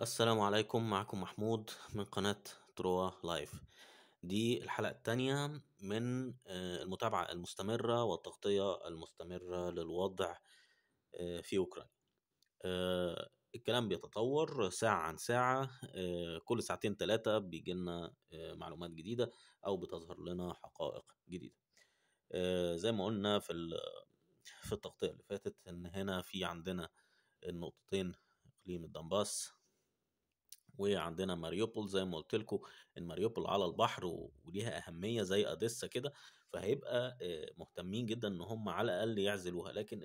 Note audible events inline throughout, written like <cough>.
السلام عليكم معكم محمود من قناة تروا لايف دي الحلقة التانية من آه، المتابعة المستمرة والتغطية المستمرة للوضع آه، في أوكرانيا آه، الكلام بيتطور ساعة عن ساعة كل ساعتين ثلاثة بيجي لنا معلومات جديدة أو بتظهر لنا حقائق جديدة زي ما قلنا في في التغطية اللي فاتت إن هنا في عندنا النقطتين إقليم الدنباس وعندنا ماريوبول زي ما قلت لكم ان ماريوبول على البحر وليها اهميه زي اديسا كده فهيبقى آه، مهتمين جدا ان هم على الاقل يعزلوها لكن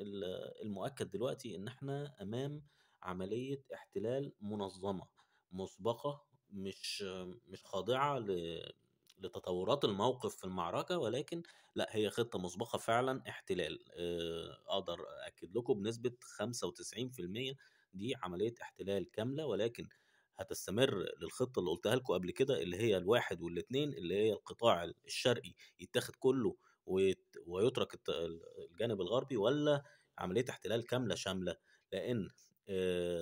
المؤكد دلوقتي ان احنا امام عمليه احتلال منظمه مسبقه مش مش خاضعه ل لتطورات الموقف في المعركة ولكن لا هي خطة مسبقة فعلا احتلال آه، أقدر أكد لكم بنسبة 95% دي عملية احتلال كاملة ولكن هتستمر للخطه اللي قلتها لكم قبل كده اللي هي الواحد والاثنين اللي هي القطاع الشرقي يتاخد كله ويترك الجانب الغربي ولا عمليه احتلال كامله شامله لان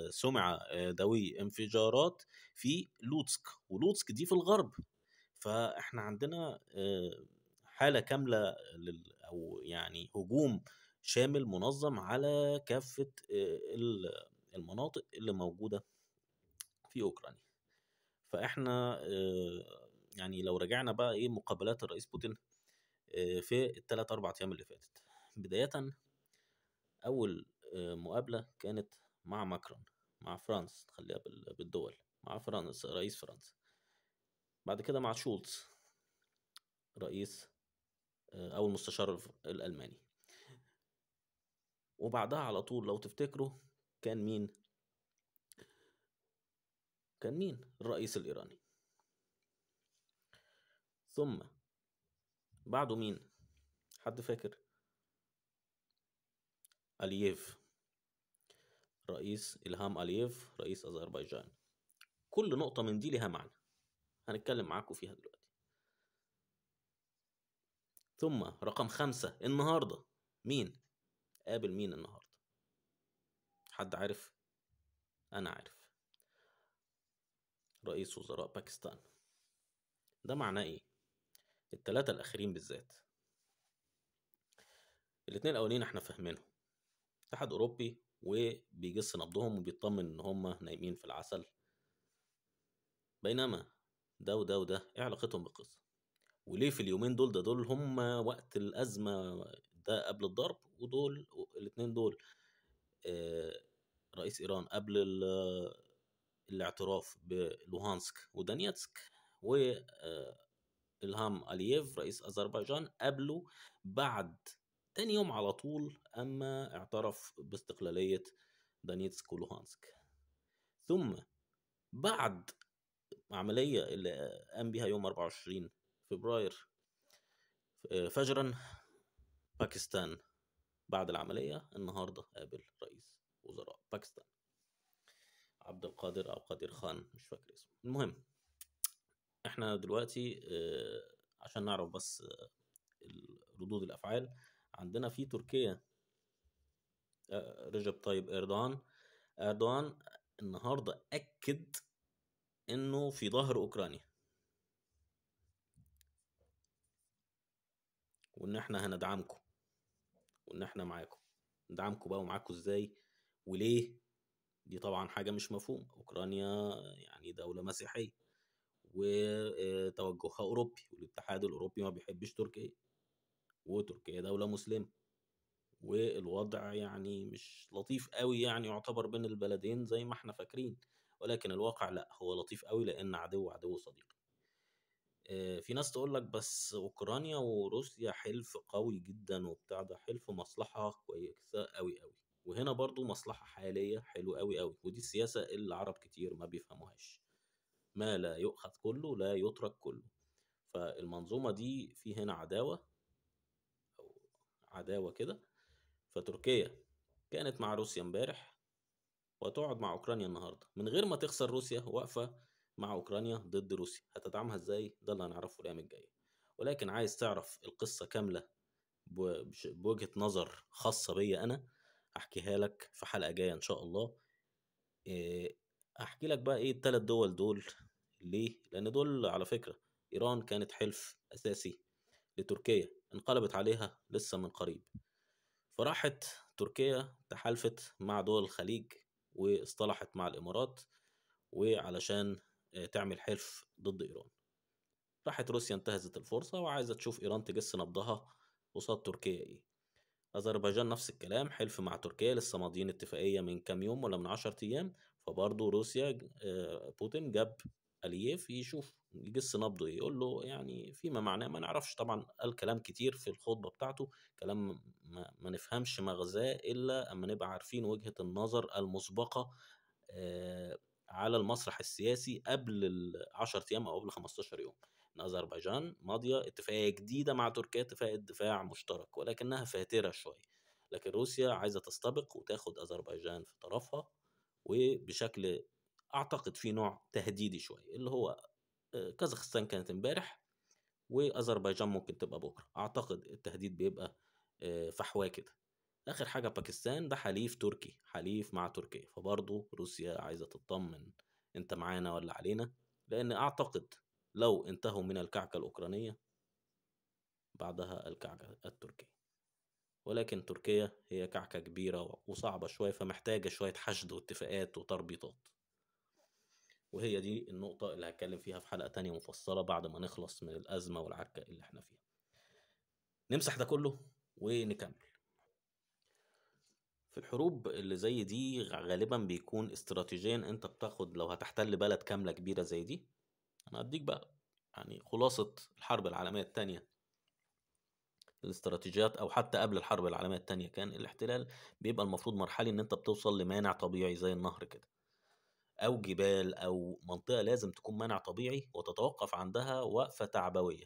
سمع دوي انفجارات في لوتسك ولوتسك دي في الغرب فاحنا عندنا حاله كامله او يعني هجوم شامل منظم على كافه المناطق اللي موجوده في اوكرانيا فاحنا آه، يعني لو رجعنا بقى ايه مقابلات الرئيس بوتين آه، في الثلاث اربع ايام اللي فاتت بدايه اول آه، مقابله كانت مع ماكرون مع فرانس خليها بالدول مع فرانس رئيس فرنسا بعد كده مع شولتز رئيس او المستشار الالماني وبعدها على طول لو تفتكروا كان مين كان مين الرئيس الإيراني ثم بعده مين حد فاكر ألييف رئيس إلهام ألييف رئيس أذربيجان كل نقطة من دي لها معنى هنتكلم معاكم فيها دلوقتي ثم رقم خمسة النهاردة مين قابل مين النهاردة حد عارف أنا عارف رئيس وزراء باكستان ده معناه ايه التلاتة الاخرين بالذات الاتنين الاولين احنا فاهمينهم اتحاد اوروبي وبيجس نبضهم وبيطمن ان هم نايمين في العسل بينما ده وده وده ايه علاقتهم بالقصه وليه في اليومين دول ده دول هم وقت الازمه ده قبل الضرب ودول الاتنين دول آه، رئيس ايران قبل الاعتراف بلوهانسك ودانيتسك والهام آه، الييف رئيس اذربيجان قابله بعد تاني يوم على طول اما اعترف باستقلاليه دانيتسك ولوهانسك ثم بعد عملية اللي آه، قام بيها يوم 24 فبراير آه، فجرا باكستان بعد العملية النهاردة قابل رئيس وزراء باكستان عبد القادر او قدير خان مش فاكر اسمه المهم احنا دلوقتي آه، عشان نعرف بس آه، ردود الافعال عندنا في تركيا آه، رجب طيب اردوان اردوان النهارده اكد انه في ظهر اوكرانيا وان احنا هندعمكم وان احنا معاكم ندعمكم بقى ومعاكم ازاي وليه دي طبعا حاجة مش مفهومة أوكرانيا يعني دولة مسيحية وتوجهها أوروبي والاتحاد الأوروبي ما بيحبش تركيا وتركيا دولة مسلمة والوضع يعني مش لطيف قوي يعني يعتبر بين البلدين زي ما احنا فاكرين ولكن الواقع لا هو لطيف قوي لأن عدو عدو صديق آه، في ناس تقول لك بس اوكرانيا وروسيا حلف قوي جدا وبتاع ده حلف مصلحه كويسه قوي قوي وهنا برضو مصلحة حالية حلوة قوي قوي ودي السياسة اللي العرب كتير ما بيفهموهاش ما لا يؤخذ كله لا يترك كله فالمنظومة دي في هنا عداوة أو عداوة كده فتركيا كانت مع روسيا امبارح وتقعد مع أوكرانيا النهاردة من غير ما تخسر روسيا واقفة مع أوكرانيا ضد روسيا هتدعمها إزاي ده اللي هنعرفه الأيام الجاية ولكن عايز تعرف القصة كاملة بوجهة نظر خاصة بيا أنا احكيها لك في حلقه جايه ان شاء الله آه، احكي لك بقى ايه الثلاث دول دول ليه لان دول على فكره ايران كانت حلف اساسي لتركيا انقلبت عليها لسه من قريب فراحت تركيا تحالفت مع دول الخليج واصطلحت مع الامارات وعلشان آه، تعمل حلف ضد ايران راحت روسيا انتهزت الفرصه وعايزه تشوف ايران تجس نبضها قصاد تركيا ايه أذربيجان نفس الكلام حلف مع تركيا لسه ماضيين اتفاقية من كام يوم ولا من 10 أيام فبرضه روسيا آه، بوتين جاب ألييف يشوف يجس نبضه يقول له يعني فيما معناه ما نعرفش طبعا قال كلام كتير في الخطبة بتاعته كلام ما, ما نفهمش مغزاه إلا أما نبقى عارفين وجهة النظر المسبقة آه، على المسرح السياسي قبل ال 10 أيام أو قبل 15 يوم أن أذربيجان ماضية اتفاقية جديدة مع تركيا اتفاق دفاع مشترك ولكنها فاترة شوية لكن روسيا عايزة تستبق وتاخد أذربيجان في طرفها وبشكل أعتقد في نوع تهديدي شوية اللي هو آه، كازاخستان كانت امبارح وأذربيجان ممكن تبقى بكرة أعتقد التهديد بيبقى آه، فحواه كده آخر حاجة باكستان ده حليف تركي حليف مع تركيا فبرضه روسيا عايزة تطمن أنت معانا ولا علينا لأن أعتقد لو انتهوا من الكعكة الأوكرانية بعدها الكعكة التركية ولكن تركيا هي كعكة كبيرة وصعبة شوية فمحتاجة شوية حشد واتفاقات وتربيطات وهي دي النقطة اللي هتكلم فيها في حلقة تانية مفصلة بعد ما نخلص من الأزمة والعركة اللي احنا فيها نمسح ده كله ونكمل في الحروب اللي زي دي غالبا بيكون استراتيجيا انت بتاخد لو هتحتل بلد كاملة كبيرة زي دي انا اديك بقى يعني خلاصة الحرب العالمية الثانية الاستراتيجيات او حتى قبل الحرب العالمية الثانية كان الاحتلال بيبقى المفروض مرحلي ان انت بتوصل لمانع طبيعي زي النهر كده او جبال او منطقة لازم تكون مانع طبيعي وتتوقف عندها وقفة تعبوية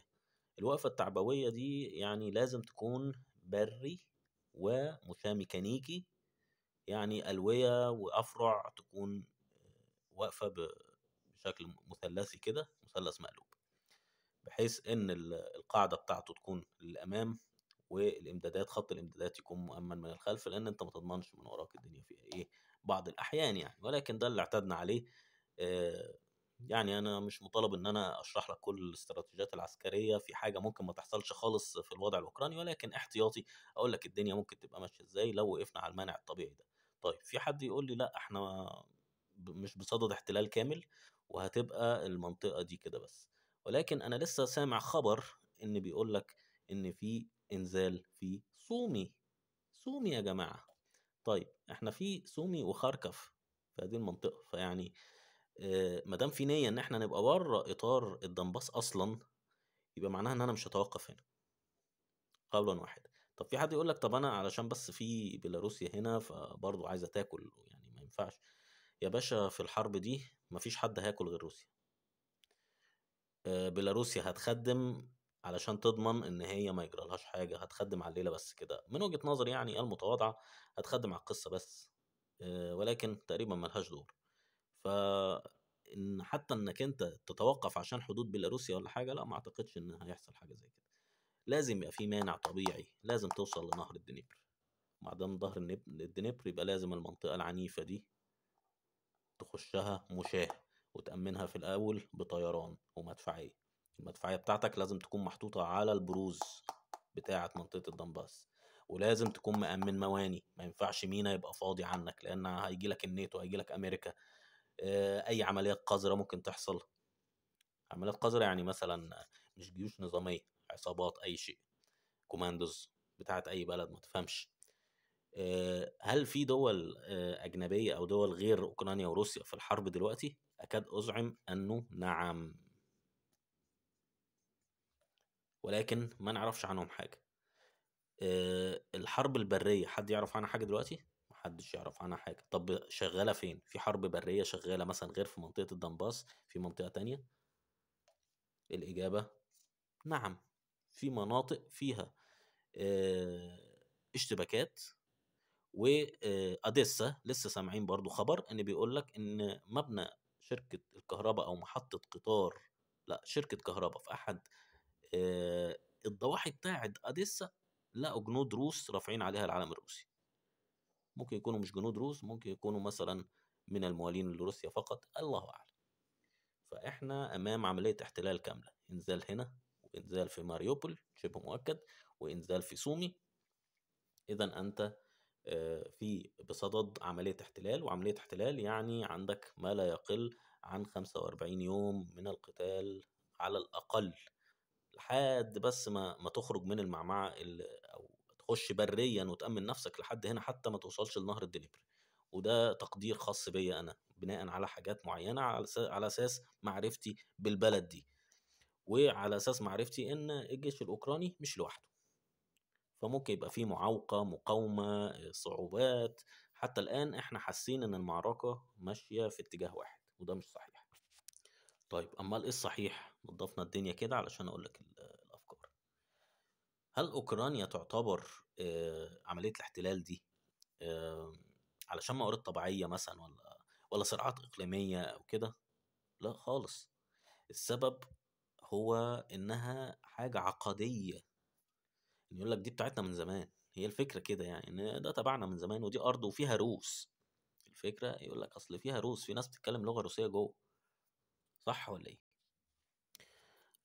الوقفة التعبوية دي يعني لازم تكون بري وميكانيكي يعني ألوية وأفرع تكون آه، واقفة شكل مثلثي كده مثلث مقلوب بحيث ان القاعده بتاعته تكون للامام والامدادات خط الامدادات يكون مؤمن من الخلف لان انت ما تضمنش من وراك الدنيا فيها ايه بعض الاحيان يعني ولكن ده اللي اعتدنا عليه آه، يعني انا مش مطالب ان انا اشرح لك كل الاستراتيجيات العسكريه في حاجه ممكن ما تحصلش خالص في الوضع الاوكراني ولكن احتياطي اقول لك الدنيا ممكن تبقى ماشيه ازاي لو وقفنا على المانع الطبيعي ده طيب في حد يقول لي لا احنا مش بصدد احتلال كامل وهتبقى المنطقه دي كده بس ولكن انا لسه سامع خبر ان بيقول لك ان في انزال في سومي سومي يا جماعه طيب احنا في سومي وخركف في هذه المنطقه فيعني آه، ما دام في نيه ان احنا نبقى بره اطار الدنباس اصلا يبقى معناها ان انا مش هتوقف هنا قولا واحدا طب في حد يقول لك طب انا علشان بس في بيلاروسيا هنا فبرضه عايزه تاكل يعني ما ينفعش يا باشا في الحرب دي مفيش حد هياكل غير روسيا آه، بيلاروسيا هتخدم علشان تضمن ان هي ما يجرالهاش حاجه هتخدم على الليله بس كده من وجهه نظر يعني المتواضعه هتخدم على القصه بس آه، ولكن تقريبا ملهاش دور ف ان حتى انك انت تتوقف عشان حدود بيلاروسيا ولا حاجه لا ما اعتقدش ان هيحصل حاجه زي كده لازم يبقى في مانع طبيعي لازم توصل لنهر الدنيبر ما دام ظهر الدنيبر يبقى لازم المنطقه العنيفه دي تخشها مشاه وتأمنها في الأول بطيران ومدفعية المدفعية بتاعتك لازم تكون محطوطة على البروز بتاعة منطقة الدنباس ولازم تكون مأمن مواني ما ينفعش مينا يبقى فاضي عنك لأن هيجيلك النيتو هيجيلك أمريكا آه، أي عمليات قذرة ممكن تحصل عمليات قذرة يعني مثلا مش جيوش نظامية عصابات أي شيء كوماندوز بتاعة أي بلد ما تفهمش آه، هل في دول آه، أجنبية أو دول غير أوكرانيا وروسيا في الحرب دلوقتي؟ أكاد أزعم أنه نعم ولكن ما نعرفش عنهم حاجة آه، الحرب البرية حد يعرف عنها حاجة دلوقتي؟ محدش يعرف عنها حاجة طب شغالة فين؟ في حرب برية شغالة مثلا غير في منطقة الدنباس في منطقة تانية؟ الإجابة نعم في مناطق فيها اشتباكات واديسا لسه سامعين برضو خبر ان بيقول لك ان مبنى شركه الكهرباء او محطه قطار لا شركه كهرباء في احد آه، الضواحي بتاعه اديسا لقوا جنود روس رافعين عليها العلم الروسي ممكن يكونوا مش جنود روس ممكن يكونوا مثلا من الموالين لروسيا فقط الله اعلم فاحنا امام عمليه احتلال كامله انزال هنا وانزال في ماريوبول شبه مؤكد وانزال في سومي اذا انت آه، في بصدد عملية احتلال وعملية احتلال يعني عندك ما لا يقل عن 45 يوم من القتال على الأقل لحد بس ما, ما تخرج من المعمعة أو تخش بريا وتأمن نفسك لحد هنا حتى ما توصلش لنهر الدنيبر وده تقدير خاص بيا أنا بناء على حاجات معينة على أساس معرفتي بالبلد دي وعلى أساس معرفتي إن الجيش الأوكراني مش لوحده فممكن يبقى فيه معوقة مقاومة آه، صعوبات حتى الآن احنا حاسين ان المعركة ماشية في اتجاه واحد وده مش صحيح طيب أمال إيه الصحيح؟ نضفنا الدنيا كده علشان أقول لك آه، الأفكار هل أوكرانيا تعتبر آه، عملية الاحتلال دي علشان موارد طبيعية مثلا ولا ولا صراعات إقليمية أو كده؟ لا خالص السبب هو إنها حاجة عقدية يقول لك دي بتاعتنا من زمان هي الفكره كده يعني ان ده تبعنا من زمان ودي ارض وفيها روس الفكره يقول لك اصل فيها روس في ناس بتتكلم لغه روسيه جوه صح ولا ايه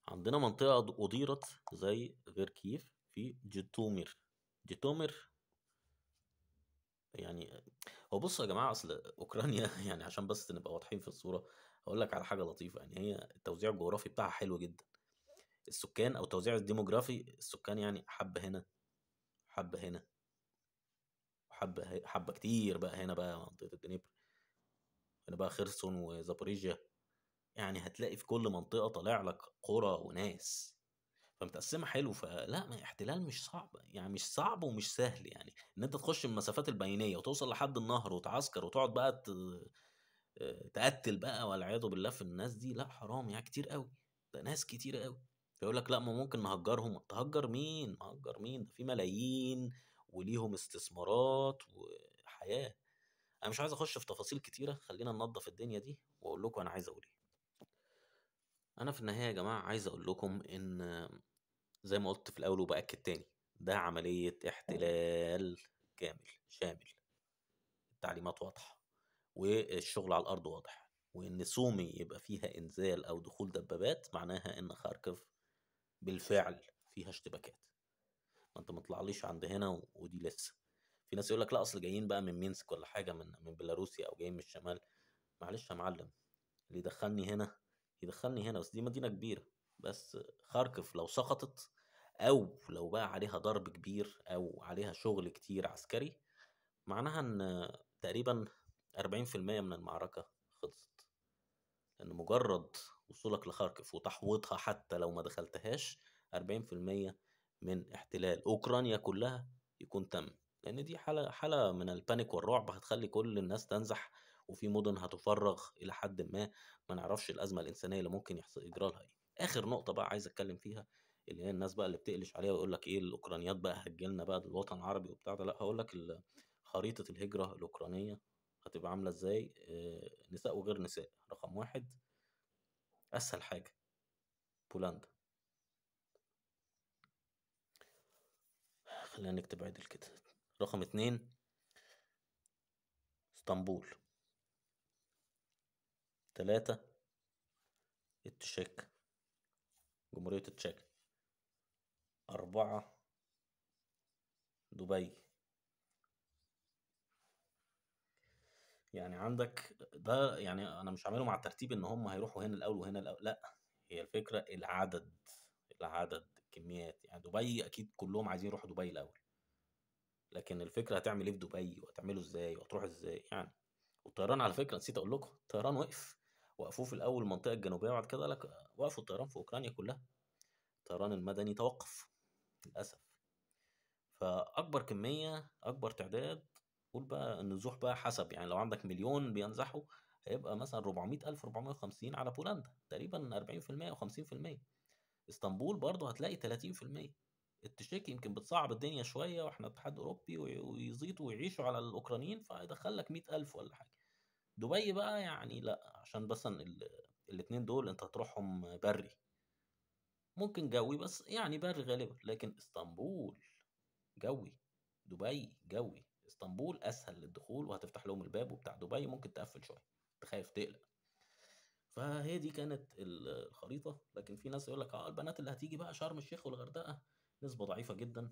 عندنا منطقه اديرت زي غير كيف في جيتومير جيتومير يعني هو بصوا يا جماعه اصل اوكرانيا <laughs> يعني عشان بس نبقى واضحين في الصوره هقول لك على حاجه لطيفه يعني هي التوزيع الجغرافي بتاعها حلو جدا السكان او توزيع الديموغرافي السكان يعني حبه هنا حبه هنا حبة حبه كتير بقى هنا بقى منطقه الدنيبر هنا بقى خرسون وزابوريجيا يعني هتلاقي في كل منطقه طالع لك قرى وناس فمتقسمه حلو فلا ما احتلال مش صعب يعني مش صعب ومش سهل يعني ان انت تخش من المسافات البينيه وتوصل لحد النهر وتعسكر وتقعد بقى ت... آه، تقتل بقى والعياذ بالله في الناس دي لا حرام يعني كتير قوي ده ناس كتير قوي فيقول لك لا ما ممكن نهجرهم تهجر مين نهجر مين ده في ملايين وليهم استثمارات وحياه انا مش عايز اخش في تفاصيل كتيره خلينا ننظف الدنيا دي واقول لكم انا عايز اقول ايه انا في النهايه يا جماعه عايز اقول لكم ان زي ما قلت في الاول وباكد تاني ده عمليه احتلال كامل شامل التعليمات واضحه والشغل على الارض واضح وان سومي يبقى فيها انزال او دخول دبابات معناها ان خاركف بالفعل فيها اشتباكات ما انت ما تطلعليش عند هنا ودي لسه في ناس يقول لك لا اصل جايين بقى من مينسك ولا حاجه من من بيلاروسيا او جايين من الشمال معلش يا معلم اللي يدخلني هنا يدخلني هنا بس دي مدينه كبيره بس خاركف لو سقطت او لو بقى عليها ضرب كبير او عليها شغل كتير عسكري معناها ان تقريبا 40% من المعركه خلصت لان مجرد وصولك لخاركف وتحويطها حتى لو ما دخلتهاش 40% من احتلال اوكرانيا كلها يكون تم لان دي حاله حاله من البانيك والرعب هتخلي كل الناس تنزح وفي مدن هتفرغ الى حد ما ما نعرفش الازمه الانسانيه اللي ممكن يحصل يجرى لها ايه اخر نقطه بقى عايز اتكلم فيها اللي هي الناس بقى اللي بتقلش عليها ويقول لك ايه الاوكرانيات بقى هتجيلنا بقى الوطن العربي وبتاع ده لا هقول لك خريطه الهجره الاوكرانيه هتبقى عامله ازاي آه، نساء وغير نساء رقم واحد اسهل حاجه بولندا خلينا نكتب عدل كده رقم اتنين اسطنبول تلاتة التشيك جمهورية التشيك أربعة دبي يعني عندك ده يعني أنا مش عامله مع الترتيب إن هم هيروحوا هنا الأول وهنا الأول لأ هي الفكرة العدد العدد الكميات يعني دبي أكيد كلهم عايزين يروحوا دبي الأول لكن الفكرة هتعمل إيه في دبي وهتعمله إزاي وهتروح إزاي يعني والطيران على فكرة نسيت أقول لكم الطيران وقف وقفوه في الأول المنطقة الجنوبية وبعد كده لك وقفوا الطيران في أوكرانيا كلها الطيران المدني توقف للأسف فأكبر كمية أكبر تعداد قول بقى النزوح بقى حسب يعني لو عندك مليون بينزحوا هيبقى مثلا 400000 450 على بولندا تقريبا 40% او 50% اسطنبول برضه هتلاقي 30% التشيك يمكن بتصعب الدنيا شويه واحنا اتحاد اوروبي ويزيطوا ويعيشوا على الاوكرانيين فهيدخل لك 100000 ولا حاجه دبي بقى يعني لا عشان بس الاثنين دول انت هتروحهم بري ممكن جوي بس يعني بري غالبا لكن اسطنبول جوي دبي جوي اسطنبول اسهل للدخول وهتفتح لهم الباب وبتاع دبي ممكن تقفل شويه تخاف تقلق فهي دي كانت الخريطه لكن في ناس يقول لك اه البنات اللي هتيجي بقى شرم الشيخ والغردقه نسبه ضعيفه جدا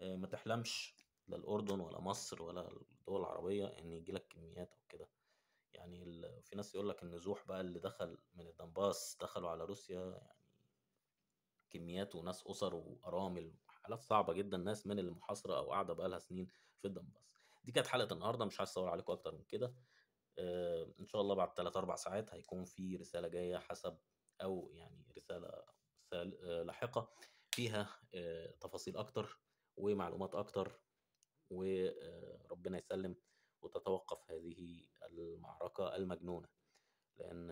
آه، ما تحلمش لا الاردن ولا مصر ولا الدول العربيه ان يجي لك كميات او كده يعني في ناس يقول لك النزوح بقى اللي دخل من الدنباس دخلوا على روسيا يعني كميات وناس اسر وارامل حالات صعبه جدا ناس من المحاصره او قاعده بقالها سنين في الدنباس دي كانت حلقه النهارده مش عايز اصور عليكم اكتر من كده آه، ان شاء الله بعد 3 4 ساعات هيكون في رساله جايه حسب او يعني رساله آه، لاحقه فيها آه، تفاصيل اكتر ومعلومات اكتر وربنا يسلم وتتوقف هذه المعركه المجنونه لان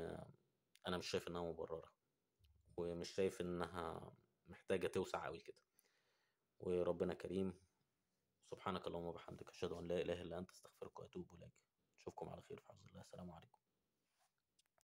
انا مش شايف انها مبرره ومش شايف انها محتاجه توسع قوي كده وربنا كريم سبحانك اللهم وبحمدك أشهد أن لا إله إلا أنت أستغفرك وأتوب إليك نشوفكم على خير في حفظ الله السلام عليكم